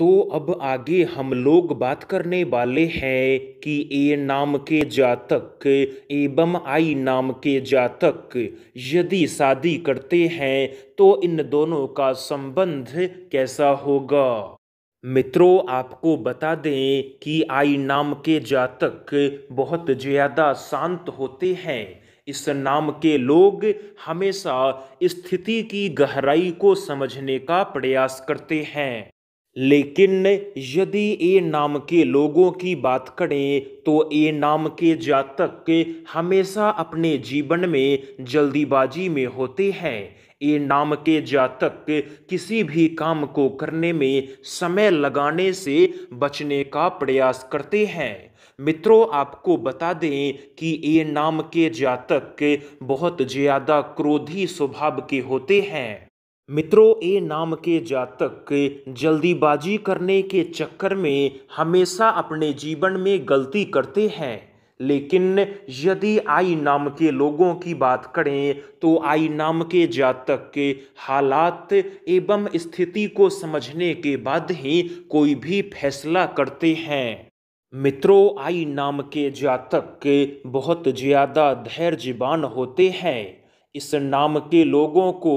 तो अब आगे हम लोग बात करने वाले हैं कि ए नाम के जातक एवं आई नाम के जातक यदि शादी करते हैं तो इन दोनों का संबंध कैसा होगा मित्रों आपको बता दें कि आई नाम के जातक बहुत ज़्यादा शांत होते हैं इस नाम के लोग हमेशा स्थिति की गहराई को समझने का प्रयास करते हैं लेकिन यदि ए नाम के लोगों की बात करें तो ए नाम के जातक हमेशा अपने जीवन में जल्दीबाजी में होते हैं ए नाम के जातक किसी भी काम को करने में समय लगाने से बचने का प्रयास करते हैं मित्रों आपको बता दें कि ए नाम के जातक बहुत ज़्यादा क्रोधी स्वभाव के होते हैं मित्रों ए नाम के जातक जल्दीबाजी करने के चक्कर में हमेशा अपने जीवन में गलती करते हैं लेकिन यदि आई नाम के लोगों की बात करें तो आई नाम के जातक के हालात एवं स्थिति को समझने के बाद ही कोई भी फैसला करते हैं मित्रों आई नाम के जातक के बहुत ज़्यादा धैर्यवान होते हैं इस नाम के लोगों को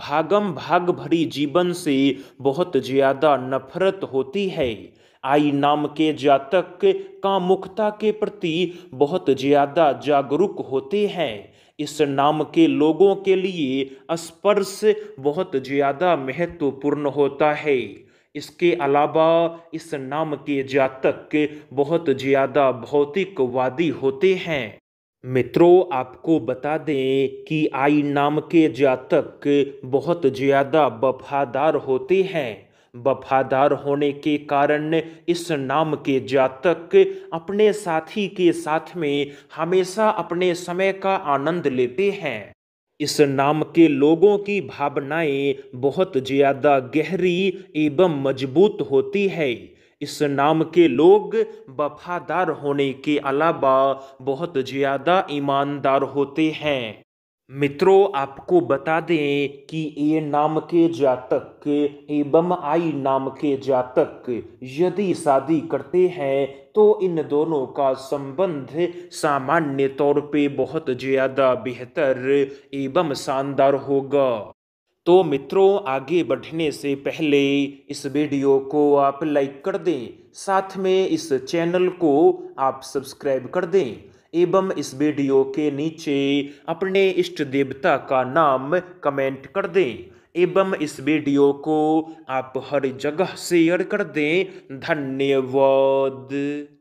भागम भाग भरी जीवन से बहुत ज़्यादा नफरत होती है आई नाम के जातक कामुकता के प्रति बहुत ज़्यादा जागरूक होते हैं इस नाम के लोगों के लिए स्पर्श बहुत ज़्यादा महत्वपूर्ण होता है इसके अलावा इस नाम के जातक बहुत ज़्यादा भौतिकवादी होते हैं मित्रों आपको बता दें कि आई नाम के जातक बहुत ज़्यादा वफादार होते हैं वफादार होने के कारण इस नाम के जातक अपने साथी के साथ में हमेशा अपने समय का आनंद लेते हैं इस नाम के लोगों की भावनाएं बहुत ज़्यादा गहरी एवं मजबूत होती है इस नाम के लोग वफादार होने के अलावा बहुत ज़्यादा ईमानदार होते हैं मित्रों आपको बता दें कि ए नाम के जातक एवं आई नाम के जातक यदि शादी करते हैं तो इन दोनों का संबंध सामान्य तौर पे बहुत ज़्यादा बेहतर एवं शानदार होगा तो मित्रों आगे बढ़ने से पहले इस वीडियो को आप लाइक कर दें साथ में इस चैनल को आप सब्सक्राइब कर दें एवं इस वीडियो के नीचे अपने इष्ट देवता का नाम कमेंट कर दें एवं इस वीडियो को आप हर जगह शेयर कर दें धन्यवाद